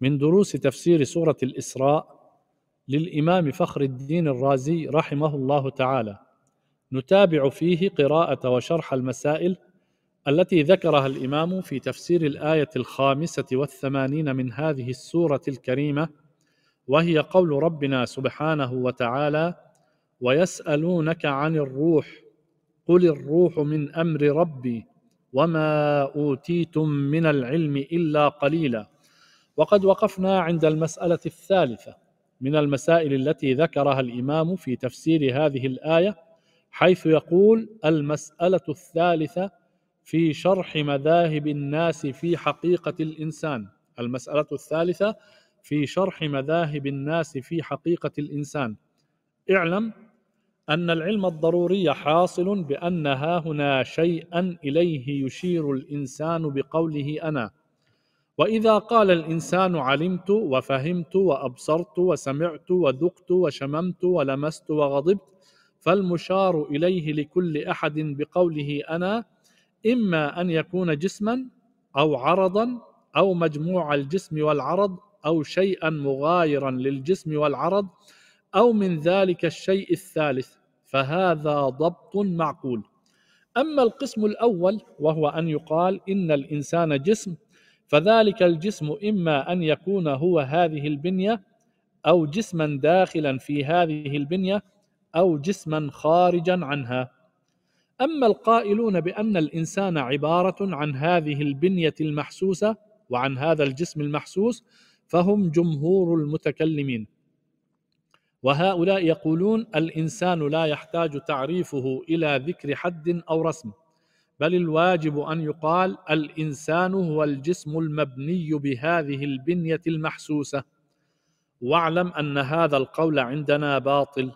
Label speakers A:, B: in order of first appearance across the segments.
A: من دروس تفسير سورة الإسراء للإمام فخر الدين الرازي رحمه الله تعالى نتابع فيه قراءة وشرح المسائل التي ذكرها الإمام في تفسير الآية الخامسة والثمانين من هذه السورة الكريمة وهي قول ربنا سبحانه وتعالى ويسألونك عن الروح قل الروح من أمر ربي وما أوتيتم من العلم إلا قليلاً وقد وقفنا عند المسألة الثالثة من المسائل التي ذكرها الإمام في تفسير هذه الآية حيث يقول المسألة الثالثة في شرح مذاهب الناس في حقيقة الإنسان المسألة الثالثة في شرح مذاهب الناس في حقيقة الإنسان اعلم أن العلم الضروري حاصل بأن هنا شيئا إليه يشير الإنسان بقوله أنا واذا قال الانسان علمت وفهمت وابصرت وسمعت وذقت وشممت ولمست وغضبت فالمشار اليه لكل احد بقوله انا اما ان يكون جسما او عرضا او مجموع الجسم والعرض او شيئا مغايرا للجسم والعرض او من ذلك الشيء الثالث فهذا ضبط معقول اما القسم الاول وهو ان يقال ان الانسان جسم فذلك الجسم إما أن يكون هو هذه البنية أو جسما داخلا في هذه البنية أو جسما خارجا عنها أما القائلون بأن الإنسان عبارة عن هذه البنية المحسوسة وعن هذا الجسم المحسوس فهم جمهور المتكلمين وهؤلاء يقولون الإنسان لا يحتاج تعريفه إلى ذكر حد أو رسم بل الواجب أن يقال الإنسان هو الجسم المبني بهذه البنية المحسوسة واعلم أن هذا القول عندنا باطل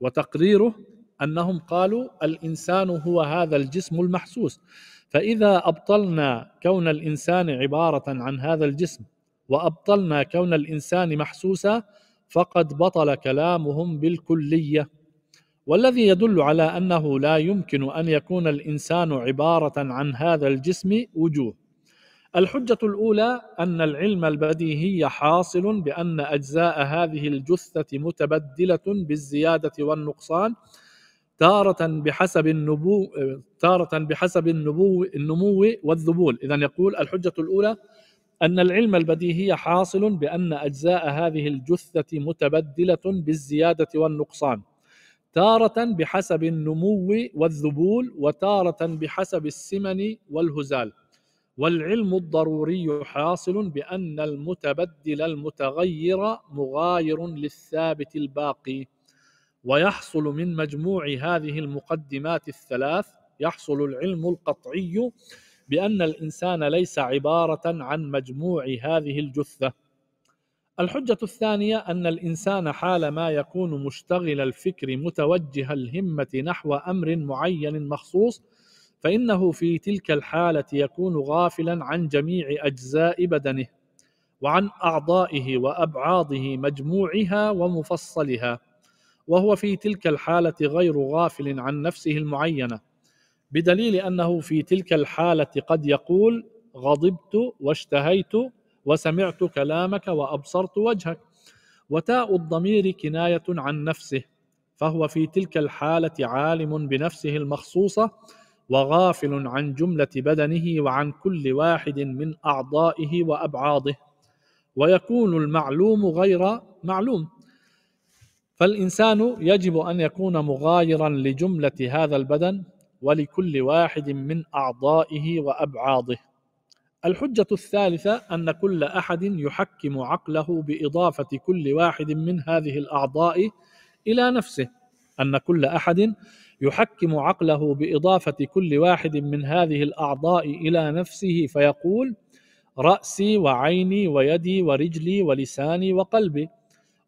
A: وتقريره أنهم قالوا الإنسان هو هذا الجسم المحسوس فإذا أبطلنا كون الإنسان عبارة عن هذا الجسم وأبطلنا كون الإنسان محسوسا فقد بطل كلامهم بالكلية والذي يدل على أنه لا يمكن أن يكون الإنسان عبارة عن هذا الجسم وجوه الحجة الأولى أن العلم البديهي حاصل بأن أجزاء هذه الجثة متبدلة بالزيادة والنقصان تارة بحسب النبو تارة بحسب النبو النمو والذبول، إذا يقول الحجة الأولى أن العلم البديهي حاصل بأن أجزاء هذه الجثة متبدلة بالزيادة والنقصان، تارة بحسب النمو والذبول وتارة بحسب السمن والهزال والعلم الضروري حاصل بأن المتبدل المتغير مغاير للثابت الباقي ويحصل من مجموع هذه المقدمات الثلاث يحصل العلم القطعي بأن الإنسان ليس عبارة عن مجموع هذه الجثة الحجة الثانية أن الإنسان حالما يكون مشتغل الفكر متوجه الهمة نحو أمر معين مخصوص فإنه في تلك الحالة يكون غافلا عن جميع أجزاء بدنه وعن أعضائه وأبعاضه مجموعها ومفصلها وهو في تلك الحالة غير غافل عن نفسه المعينة بدليل أنه في تلك الحالة قد يقول غضبت واشتهيت وسمعت كلامك وابصرت وجهك وتاء الضمير كنايه عن نفسه فهو في تلك الحاله عالم بنفسه المخصوصه وغافل عن جمله بدنه وعن كل واحد من اعضائه وابعاضه ويكون المعلوم غير معلوم فالانسان يجب ان يكون مغايرا لجمله هذا البدن ولكل واحد من اعضائه وابعاضه الحجة الثالثة أن كل أحد يحكم عقله بإضافة كل واحد من هذه الأعضاء إلى نفسه أن كل أحد يحكم عقله بإضافة كل واحد من هذه الأعضاء إلى نفسه فيقول رأسي وعيني ويدي ورجلي ولساني وقلبي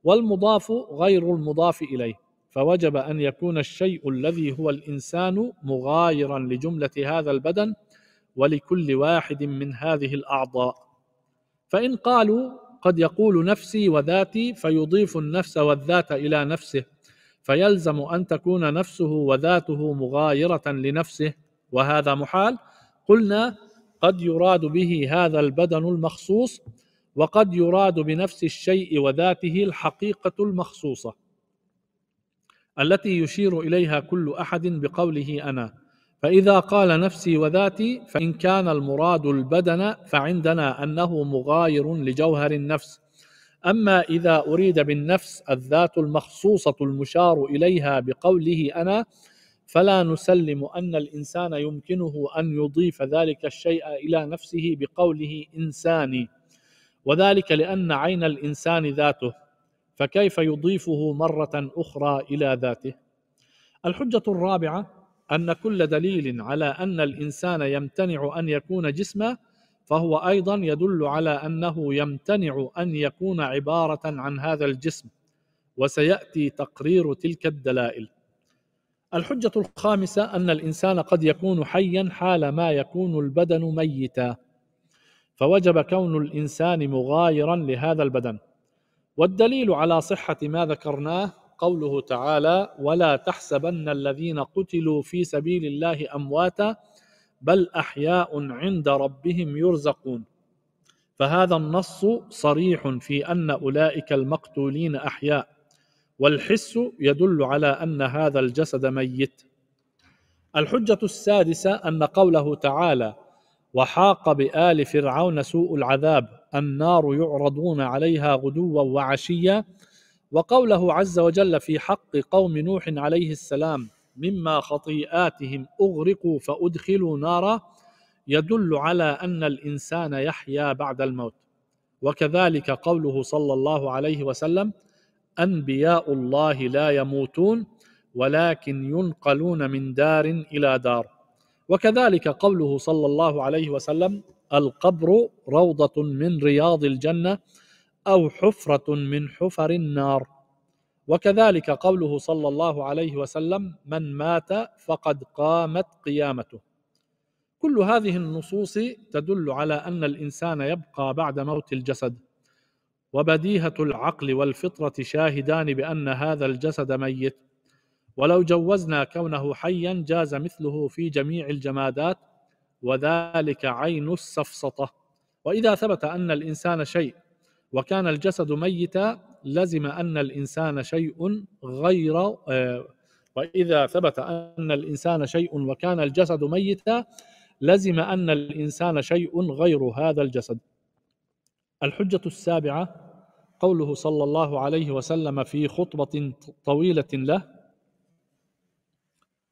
A: والمضاف غير المضاف إليه فوجب أن يكون الشيء الذي هو الإنسان مغايرا لجملة هذا البدن ولكل واحد من هذه الاعضاء فان قالوا قد يقول نفسي وذاتي فيضيف النفس والذات الى نفسه فيلزم ان تكون نفسه وذاته مغايره لنفسه وهذا محال قلنا قد يراد به هذا البدن المخصوص وقد يراد بنفس الشيء وذاته الحقيقه المخصوصه التي يشير اليها كل احد بقوله انا فإذا قال نفسي وذاتي فإن كان المراد البدن فعندنا أنه مغاير لجوهر النفس أما إذا أريد بالنفس الذات المخصوصة المشار إليها بقوله أنا فلا نسلم أن الإنسان يمكنه أن يضيف ذلك الشيء إلى نفسه بقوله إنساني وذلك لأن عين الإنسان ذاته فكيف يضيفه مرة أخرى إلى ذاته الحجة الرابعة أن كل دليل على أن الإنسان يمتنع أن يكون جسما فهو أيضا يدل على أنه يمتنع أن يكون عبارة عن هذا الجسم وسيأتي تقرير تلك الدلائل الحجة الخامسة أن الإنسان قد يكون حيا حال ما يكون البدن ميتا فوجب كون الإنسان مغايرا لهذا البدن والدليل على صحة ما ذكرناه قوله تعالى ولا تحسبن الذين قتلوا في سبيل الله امواتا بل احياء عند ربهم يرزقون فهذا النص صريح في ان اولئك المقتولين احياء والحس يدل على ان هذا الجسد ميت الحجه السادسه ان قوله تعالى وحاق بال فرعون سوء العذاب النار يعرضون عليها غدوا وعشيا وقوله عز وجل في حق قوم نوح عليه السلام مما خطيئاتهم اغرقوا فادخلوا نارا يدل على ان الانسان يحيا بعد الموت وكذلك قوله صلى الله عليه وسلم انبياء الله لا يموتون ولكن ينقلون من دار الى دار وكذلك قوله صلى الله عليه وسلم القبر روضه من رياض الجنه أو حفرة من حفر النار وكذلك قوله صلى الله عليه وسلم من مات فقد قامت قيامته كل هذه النصوص تدل على أن الإنسان يبقى بعد موت الجسد وبديهة العقل والفطرة شاهدان بأن هذا الجسد ميت ولو جوزنا كونه حيا جاز مثله في جميع الجمادات وذلك عين السفسطة وإذا ثبت أن الإنسان شيء وكان الجسد ميتا لزم أن الإنسان شيء غير آه، وإذا ثبت أن الإنسان شيء وكان الجسد ميتا لزم أن الإنسان شيء غير هذا الجسد الحجة السابعة قوله صلى الله عليه وسلم في خطبة طويلة له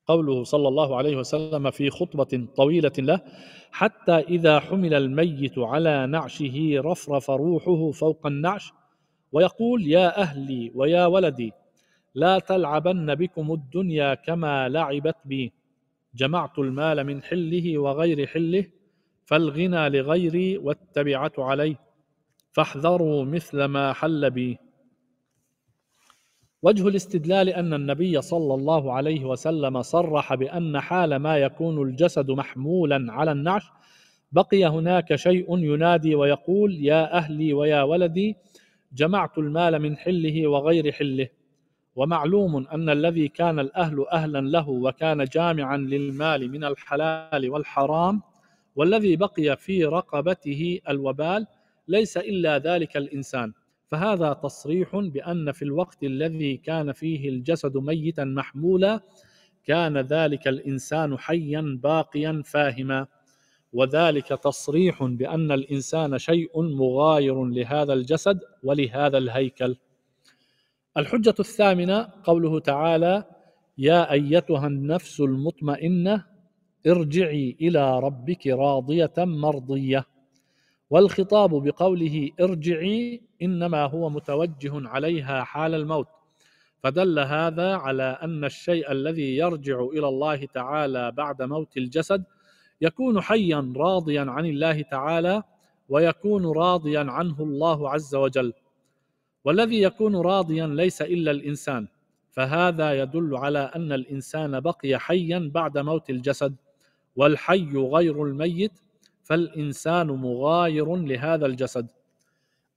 A: قوله صلى الله عليه وسلم في خطبة طويلة له حتى إذا حمل الميت على نعشه رفرف روحه فوق النعش ويقول يا أهلي ويا ولدي لا تلعبن بكم الدنيا كما لعبت بي جمعت المال من حله وغير حله فالغنى لغيري والتبعة عليه فاحذروا مثل ما حل بي وجه الاستدلال أن النبي صلى الله عليه وسلم صرح بأن حال ما يكون الجسد محمولا على النعش بقي هناك شيء ينادي ويقول يا أهلي ويا ولدي جمعت المال من حله وغير حله ومعلوم أن الذي كان الأهل أهلا له وكان جامعا للمال من الحلال والحرام والذي بقي في رقبته الوبال ليس إلا ذلك الإنسان فهذا تصريح بان في الوقت الذي كان فيه الجسد ميتا محمولا كان ذلك الانسان حيا باقيا فاهما وذلك تصريح بان الانسان شيء مغاير لهذا الجسد ولهذا الهيكل الحجه الثامنه قوله تعالى يا ايتها النفس المطمئنه ارجعي الى ربك راضيه مرضيه والخطاب بقوله ارجعي انما هو متوجه عليها حال الموت فدل هذا على ان الشيء الذي يرجع الى الله تعالى بعد موت الجسد يكون حيا راضيا عن الله تعالى ويكون راضيا عنه الله عز وجل والذي يكون راضيا ليس الا الانسان فهذا يدل على ان الانسان بقي حيا بعد موت الجسد والحي غير الميت فالإنسان مغاير لهذا الجسد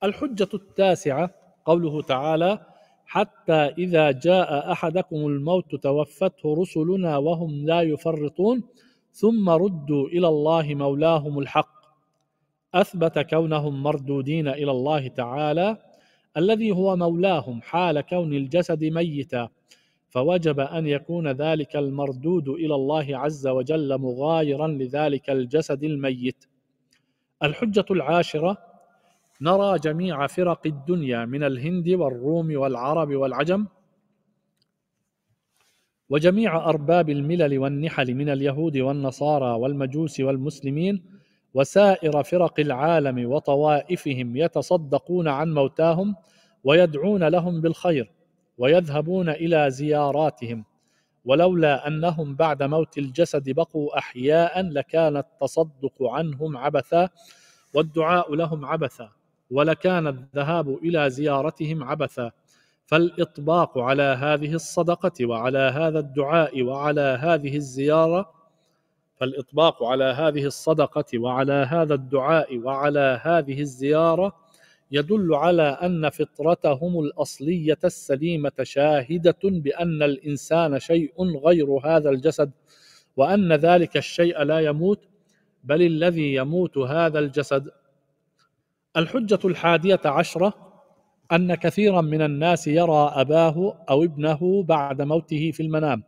A: الحجة التاسعة قوله تعالى حتى إذا جاء أحدكم الموت توفته رسلنا وهم لا يفرطون ثم ردوا إلى الله مولاهم الحق أثبت كونهم مردودين إلى الله تعالى الذي هو مولاهم حال كون الجسد ميتا فوجب ان يكون ذلك المردود الى الله عز وجل مغايرا لذلك الجسد الميت الحجه العاشره نرى جميع فرق الدنيا من الهند والروم والعرب والعجم وجميع ارباب الملل والنحل من اليهود والنصارى والمجوس والمسلمين وسائر فرق العالم وطوائفهم يتصدقون عن موتاهم ويدعون لهم بالخير ويذهبون الى زياراتهم ولولا انهم بعد موت الجسد بقوا احياء لكان التصدق عنهم عبثا والدعاء لهم عبثا ولكان الذهاب الى زيارتهم عبثا فالاطباق على هذه الصدقه وعلى هذا الدعاء وعلى هذه الزياره فالاطباق على هذه الصدقه وعلى هذا الدعاء وعلى هذه الزياره يدل على ان فطرتهم الاصليه السليمه شاهده بان الانسان شيء غير هذا الجسد وان ذلك الشيء لا يموت بل الذي يموت هذا الجسد الحجه الحاديه عشره ان كثيرا من الناس يرى اباه او ابنه بعد موته في المنام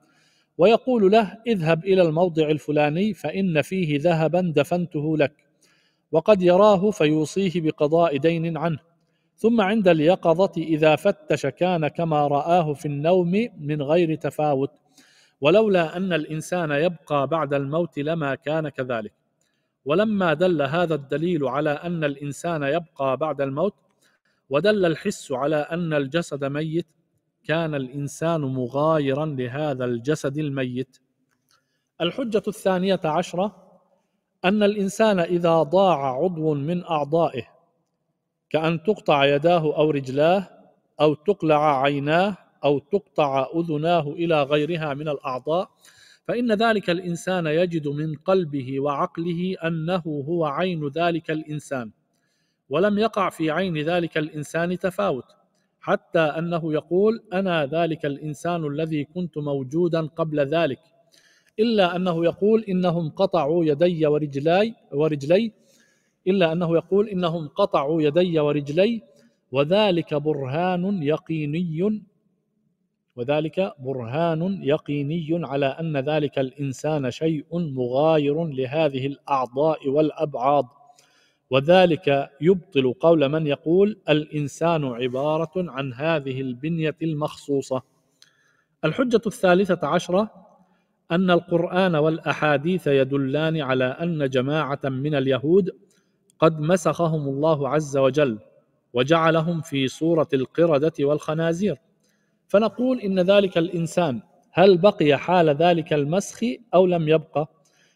A: ويقول له اذهب الى الموضع الفلاني فان فيه ذهبا دفنته لك وقد يراه فيوصيه بقضاء دين عنه ثم عند اليقظة إذا فتش كان كما رآه في النوم من غير تفاوت ولولا أن الإنسان يبقى بعد الموت لما كان كذلك ولما دل هذا الدليل على أن الإنسان يبقى بعد الموت ودل الحس على أن الجسد ميت كان الإنسان مغايرا لهذا الجسد الميت الحجة الثانية عشرة أن الإنسان إذا ضاع عضو من أعضائه كأن تقطع يداه أو رجلاه أو تقلع عيناه أو تقطع أذناه إلى غيرها من الأعضاء فإن ذلك الإنسان يجد من قلبه وعقله أنه هو عين ذلك الإنسان ولم يقع في عين ذلك الإنسان تفاوت حتى أنه يقول أنا ذلك الإنسان الذي كنت موجودا قبل ذلك إلا أنه يقول إنهم قطعوا يدي ورجلاي ورجلي إلا أنه يقول إنهم قطعوا يدي ورجلي وذلك برهان يقيني وذلك برهان يقيني على أن ذلك الإنسان شيء مغاير لهذه الأعضاء والابعاض وذلك يبطل قول من يقول الإنسان عبارة عن هذه البنية المخصوصة الحجة الثالثة عشرة أن القرآن والأحاديث يدلان على أن جماعة من اليهود قد مسخهم الله عز وجل وجعلهم في صورة القردة والخنازير فنقول إن ذلك الإنسان هل بقي حال ذلك المسخ أو لم يبقى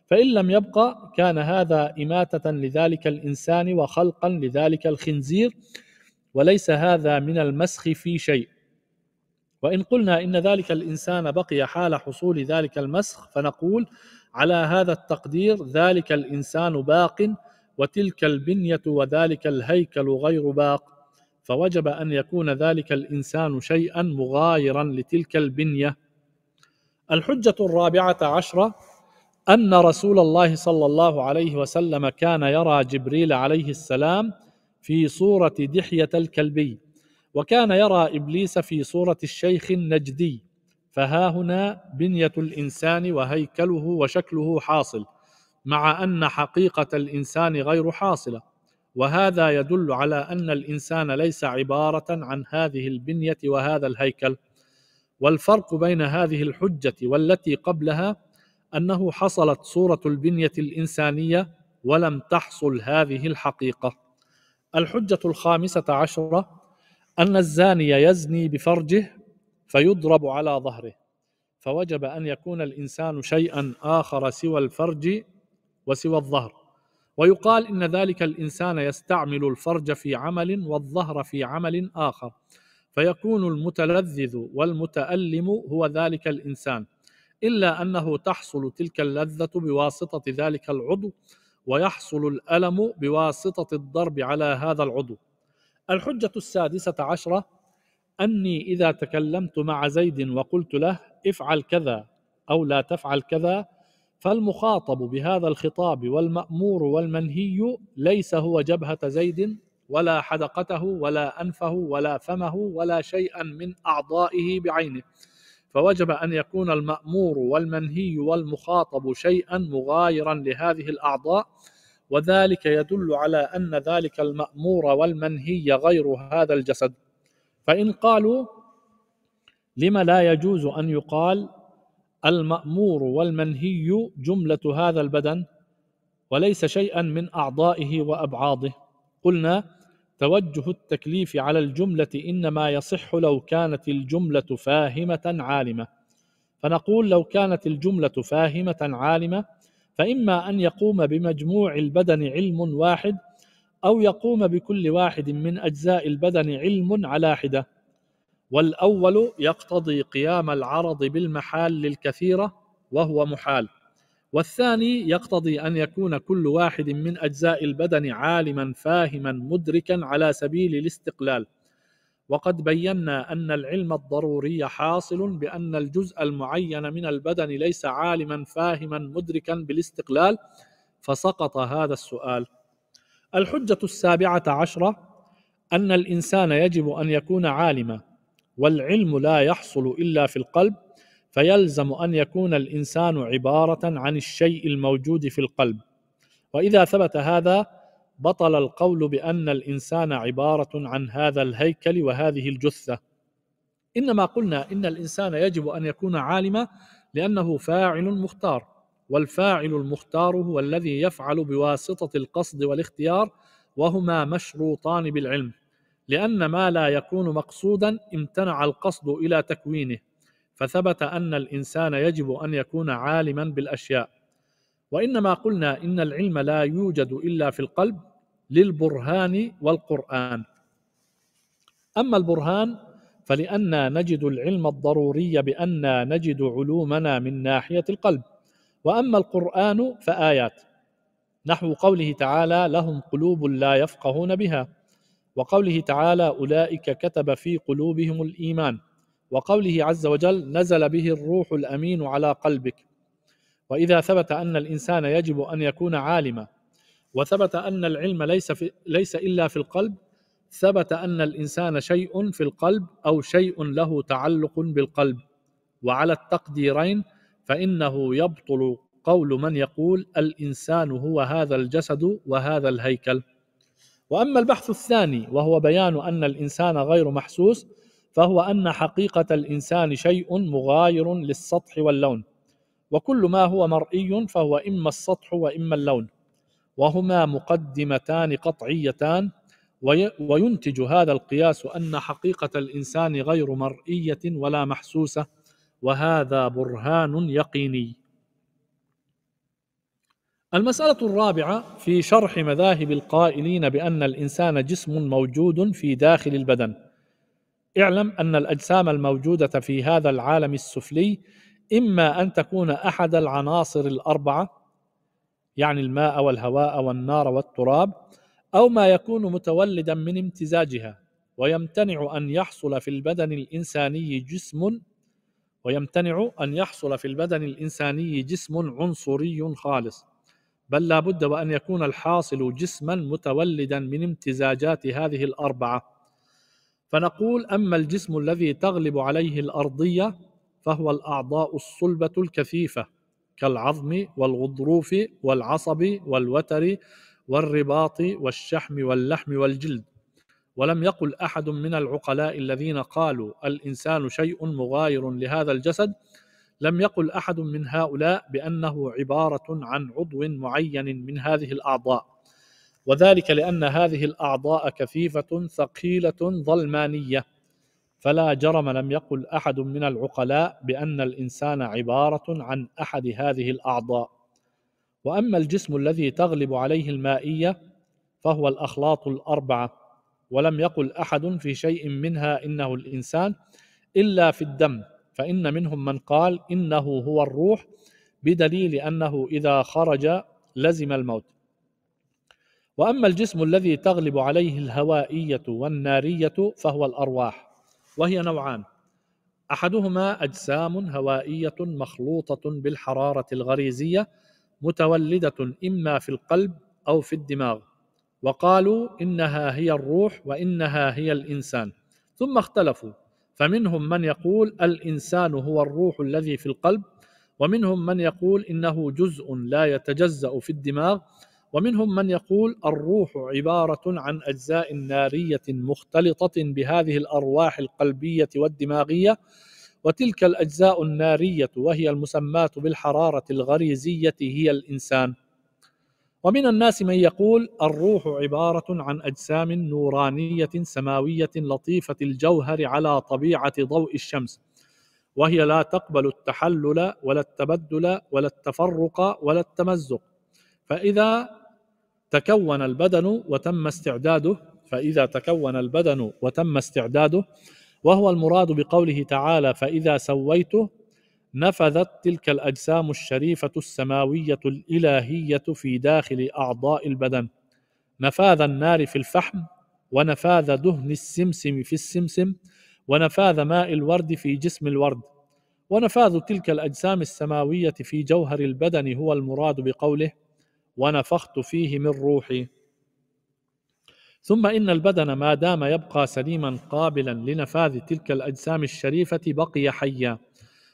A: فإن لم يبقى كان هذا إماتة لذلك الإنسان وخلقا لذلك الخنزير وليس هذا من المسخ في شيء وإن قلنا إن ذلك الإنسان بقي حال حصول ذلك المسخ فنقول على هذا التقدير ذلك الإنسان باق وتلك البنية وذلك الهيكل غير باق فوجب أن يكون ذلك الإنسان شيئا مغايرا لتلك البنية الحجة الرابعة عشرة أن رسول الله صلى الله عليه وسلم كان يرى جبريل عليه السلام في صورة دحية الكلبي وكان يرى ابليس في صوره الشيخ النجدي فها هنا بنيه الانسان وهيكله وشكله حاصل مع ان حقيقه الانسان غير حاصله وهذا يدل على ان الانسان ليس عباره عن هذه البنيه وهذا الهيكل والفرق بين هذه الحجه والتي قبلها انه حصلت صوره البنيه الانسانيه ولم تحصل هذه الحقيقه الحجه الخامسه عشره أن الزاني يزني بفرجه فيضرب على ظهره فوجب أن يكون الإنسان شيئا آخر سوى الفرج وسوى الظهر ويقال إن ذلك الإنسان يستعمل الفرج في عمل والظهر في عمل آخر فيكون المتلذذ والمتألم هو ذلك الإنسان إلا أنه تحصل تلك اللذة بواسطة ذلك العضو ويحصل الألم بواسطة الضرب على هذا العضو الحجة السادسة عشرة أني إذا تكلمت مع زيد وقلت له افعل كذا أو لا تفعل كذا فالمخاطب بهذا الخطاب والمأمور والمنهي ليس هو جبهة زيد ولا حدقته ولا أنفه ولا فمه ولا شيئا من أعضائه بعينه فوجب أن يكون المأمور والمنهي والمخاطب شيئا مغايرا لهذه الأعضاء وذلك يدل على أن ذلك المأمور والمنهي غير هذا الجسد فإن قالوا لما لا يجوز أن يقال المأمور والمنهي جملة هذا البدن وليس شيئا من أعضائه وأبعاضه قلنا توجه التكليف على الجملة إنما يصح لو كانت الجملة فاهمة عالمة فنقول لو كانت الجملة فاهمة عالمة فإما أن يقوم بمجموع البدن علم واحد أو يقوم بكل واحد من أجزاء البدن علم على حدة والأول يقتضي قيام العرض بالمحال الكثيرة وهو محال والثاني يقتضي أن يكون كل واحد من أجزاء البدن عالما فاهما مدركا على سبيل الاستقلال وقد بينا أن العلم الضروري حاصل بأن الجزء المعين من البدن ليس عالما فاهما مدركا بالاستقلال فسقط هذا السؤال الحجة السابعة عشرة أن الإنسان يجب أن يكون عالما والعلم لا يحصل إلا في القلب فيلزم أن يكون الإنسان عبارة عن الشيء الموجود في القلب وإذا ثبت هذا بطل القول بان الانسان عباره عن هذا الهيكل وهذه الجثه انما قلنا ان الانسان يجب ان يكون عالما لانه فاعل مختار والفاعل المختار هو الذي يفعل بواسطه القصد والاختيار وهما مشروطان بالعلم لان ما لا يكون مقصودا امتنع القصد الى تكوينه فثبت ان الانسان يجب ان يكون عالما بالاشياء وانما قلنا ان العلم لا يوجد الا في القلب للبرهان والقران اما البرهان فلأن نجد العلم الضروري بأن نجد علومنا من ناحية القلب وأما القرآن فآيات نحو قوله تعالى لهم قلوب لا يفقهون بها وقوله تعالى أولئك كتب في قلوبهم الإيمان وقوله عز وجل نزل به الروح الأمين على قلبك وإذا ثبت أن الإنسان يجب أن يكون عالما وثبت أن العلم ليس, في ليس إلا في القلب ثبت أن الإنسان شيء في القلب أو شيء له تعلق بالقلب وعلى التقديرين فإنه يبطل قول من يقول الإنسان هو هذا الجسد وهذا الهيكل وأما البحث الثاني وهو بيان أن الإنسان غير محسوس فهو أن حقيقة الإنسان شيء مغاير للسطح واللون وكل ما هو مرئي فهو إما السطح وإما اللون وهما مقدمتان قطعيتان وينتج هذا القياس أن حقيقة الإنسان غير مرئية ولا محسوسة وهذا برهان يقيني المسألة الرابعة في شرح مذاهب القائلين بأن الإنسان جسم موجود في داخل البدن اعلم أن الأجسام الموجودة في هذا العالم السفلي إما أن تكون أحد العناصر الأربعة يعني الماء والهواء والنار والتراب أو ما يكون متولدا من امتزاجها ويمتنع أن يحصل في البدن الإنساني جسم ويمتنع أن يحصل في البدن الإنساني جسم عنصري خالص بل لا بد وأن يكون الحاصل جسما متولدا من امتزاجات هذه الأربعة فنقول أما الجسم الذي تغلب عليه الأرضية فهو الأعضاء الصلبة الكثيفة كالعظم والغضروف والعصب والوتر والرباط والشحم واللحم والجلد ولم يقل أحد من العقلاء الذين قالوا الإنسان شيء مغاير لهذا الجسد لم يقل أحد من هؤلاء بأنه عبارة عن عضو معين من هذه الأعضاء وذلك لأن هذه الأعضاء كثيفة ثقيلة ظلمانية فلا جرم لم يقل احد من العقلاء بان الانسان عباره عن احد هذه الاعضاء واما الجسم الذي تغلب عليه المائيه فهو الاخلاط الاربعه ولم يقل احد في شيء منها انه الانسان الا في الدم فان منهم من قال انه هو الروح بدليل انه اذا خرج لزم الموت واما الجسم الذي تغلب عليه الهوائيه والناريه فهو الارواح وهي نوعان احدهما اجسام هوائيه مخلوطه بالحراره الغريزيه متولده اما في القلب او في الدماغ وقالوا انها هي الروح وانها هي الانسان ثم اختلفوا فمنهم من يقول الانسان هو الروح الذي في القلب ومنهم من يقول انه جزء لا يتجزا في الدماغ ومنهم من يقول الروح عبارة عن أجزاء نارية مختلطة بهذه الأرواح القلبية والدماغية وتلك الأجزاء النارية وهي المسماة بالحرارة الغريزية هي الإنسان ومن الناس من يقول الروح عبارة عن أجسام نورانية سماوية لطيفة الجوهر على طبيعة ضوء الشمس وهي لا تقبل التحلل ولا التبدل ولا التفرق ولا التمزق فإذا تكون البدن وتم استعداده فإذا تكون البدن وتم استعداده وهو المراد بقوله تعالى فإذا سويته نفذت تلك الأجسام الشريفة السماوية الإلهية في داخل أعضاء البدن نفاذ النار في الفحم ونفاذ دهن السمسم في السمسم ونفاذ ماء الورد في جسم الورد ونفاذ تلك الأجسام السماوية في جوهر البدن هو المراد بقوله ونفخت فيه من روحي ثم ان البدن ما دام يبقى سليما قابلا لنفاذ تلك الاجسام الشريفه بقي حيا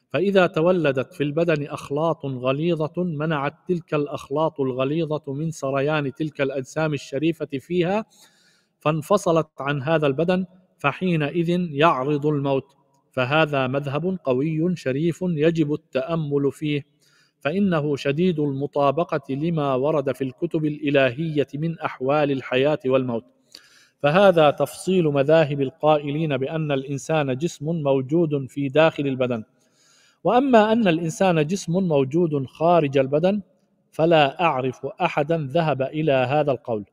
A: فاذا تولدت في البدن اخلاط غليظه منعت تلك الاخلاط الغليظه من سريان تلك الاجسام الشريفه فيها فانفصلت عن هذا البدن فحينئذ يعرض الموت فهذا مذهب قوي شريف يجب التامل فيه فانه شديد المطابقه لما ورد في الكتب الالهيه من احوال الحياه والموت فهذا تفصيل مذاهب القائلين بان الانسان جسم موجود في داخل البدن واما ان الانسان جسم موجود خارج البدن فلا اعرف احدا ذهب الى هذا القول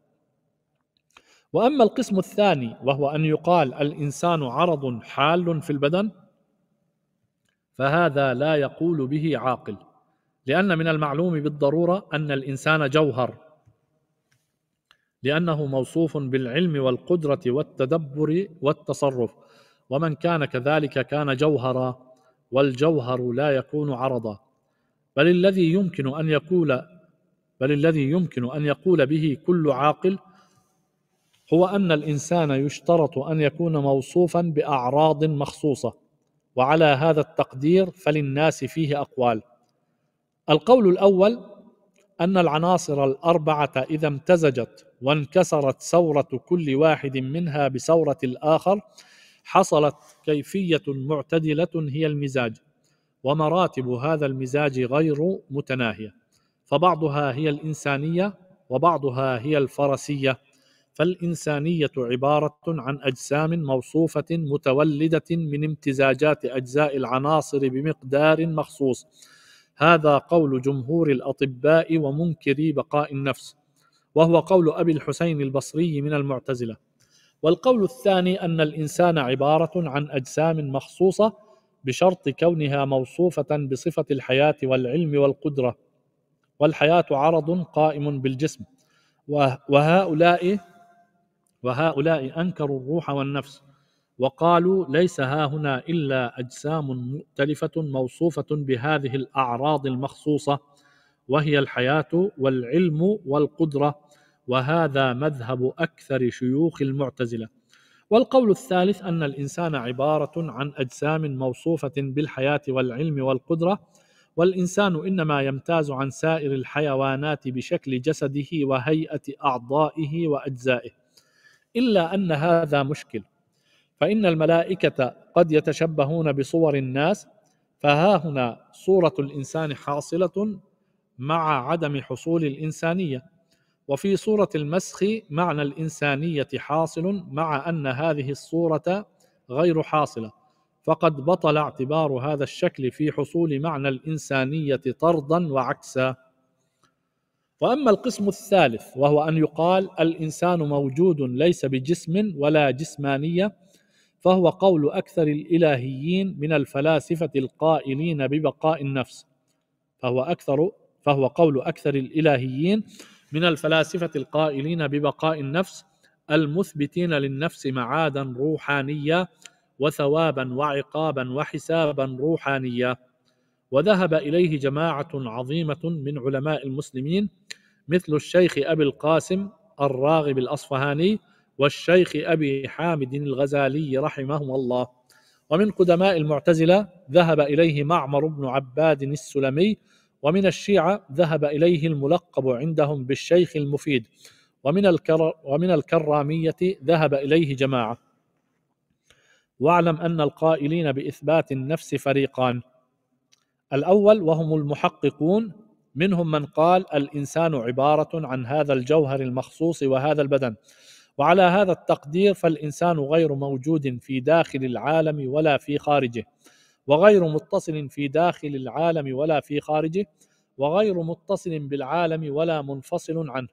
A: واما القسم الثاني وهو ان يقال الانسان عرض حال في البدن فهذا لا يقول به عاقل لأن من المعلوم بالضرورة أن الإنسان جوهر لأنه موصوف بالعلم والقدرة والتدبر والتصرف ومن كان كذلك كان جوهرا والجوهر لا يكون عرضا بل الذي يمكن أن يقول بل الذي يمكن أن يقول به كل عاقل هو أن الإنسان يشترط أن يكون موصوفا بأعراض مخصوصة وعلى هذا التقدير فللناس فيه أقوال القول الاول ان العناصر الاربعه اذا امتزجت وانكسرت ثوره كل واحد منها بثوره الاخر حصلت كيفيه معتدله هي المزاج ومراتب هذا المزاج غير متناهيه فبعضها هي الانسانيه وبعضها هي الفرسيه فالانسانيه عباره عن اجسام موصوفه متولده من امتزاجات اجزاء العناصر بمقدار مخصوص هذا قول جمهور الأطباء ومنكري بقاء النفس وهو قول أبي الحسين البصري من المعتزلة والقول الثاني أن الإنسان عبارة عن أجسام مخصوصة بشرط كونها موصوفة بصفة الحياة والعلم والقدرة والحياة عرض قائم بالجسم وهؤلاء وهؤلاء أنكروا الروح والنفس وقالوا ليس ها هنا إلا أجسام مؤتلفة موصوفة بهذه الأعراض المخصوصة وهي الحياة والعلم والقدرة وهذا مذهب أكثر شيوخ المعتزلة والقول الثالث أن الإنسان عبارة عن أجسام موصوفة بالحياة والعلم والقدرة والإنسان إنما يمتاز عن سائر الحيوانات بشكل جسده وهيئة أعضائه وأجزائه إلا أن هذا مشكل فإن الملائكة قد يتشبهون بصور الناس فها هنا صورة الإنسان حاصلة مع عدم حصول الإنسانية وفي صورة المسخ معنى الإنسانية حاصل مع أن هذه الصورة غير حاصلة فقد بطل اعتبار هذا الشكل في حصول معنى الإنسانية طردا وعكسا واما القسم الثالث وهو ان يقال الانسان موجود ليس بجسم ولا جسمانيه فهو قول اكثر الالهيين من الفلاسفه القائلين ببقاء النفس فهو اكثر فهو قول اكثر الالهيين من الفلاسفه القائلين ببقاء النفس المثبتين للنفس معادا روحانيه وثوابا وعقابا وحسابا روحانيه وذهب اليه جماعه عظيمه من علماء المسلمين مثل الشيخ ابي القاسم الراغب الاصفهاني والشيخ أبي حامد الغزالي رحمه الله ومن قدماء المعتزلة ذهب إليه معمر بن عباد السلمي ومن الشيعة ذهب إليه الملقب عندهم بالشيخ المفيد ومن, الكر ومن الكرامية ذهب إليه جماعة واعلم أن القائلين بإثبات النفس فريقان الأول وهم المحققون منهم من قال الإنسان عبارة عن هذا الجوهر المخصوص وهذا البدن وعلى هذا التقدير فالانسان غير موجود في داخل العالم ولا في خارجه وغير متصل في داخل العالم ولا في خارجه وغير متصل بالعالم ولا منفصل عنه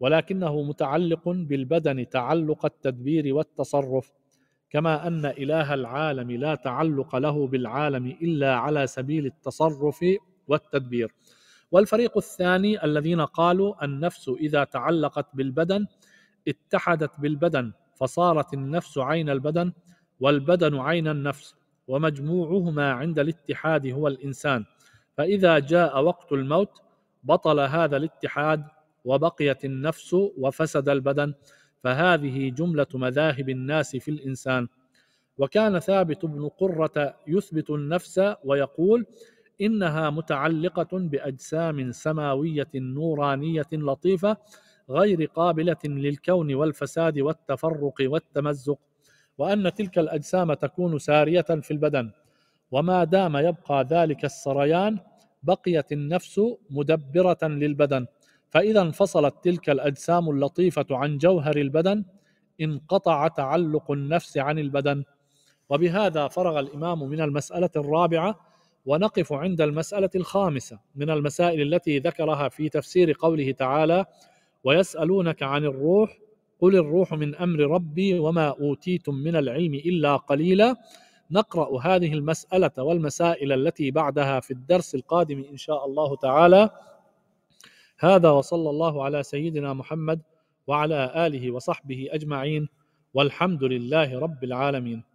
A: ولكنه متعلق بالبدن تعلق التدبير والتصرف كما ان اله العالم لا تعلق له بالعالم الا على سبيل التصرف والتدبير والفريق الثاني الذين قالوا النفس اذا تعلقت بالبدن اتحدت بالبدن فصارت النفس عين البدن والبدن عين النفس ومجموعهما عند الاتحاد هو الانسان فاذا جاء وقت الموت بطل هذا الاتحاد وبقيت النفس وفسد البدن فهذه جمله مذاهب الناس في الانسان وكان ثابت بن قره يثبت النفس ويقول انها متعلقه باجسام سماويه نورانيه لطيفه غير قابله للكون والفساد والتفرق والتمزق وان تلك الاجسام تكون ساريه في البدن وما دام يبقى ذلك السريان بقيت النفس مدبره للبدن فاذا انفصلت تلك الاجسام اللطيفه عن جوهر البدن انقطع تعلق النفس عن البدن وبهذا فرغ الامام من المساله الرابعه ونقف عند المساله الخامسه من المسائل التي ذكرها في تفسير قوله تعالى ويسألونك عن الروح قل الروح من أمر ربي وما أوتيتم من العلم إلا قليلا نقرأ هذه المسألة والمسائل التي بعدها في الدرس القادم إن شاء الله تعالى هذا وصلى الله على سيدنا محمد وعلى آله وصحبه أجمعين والحمد لله رب العالمين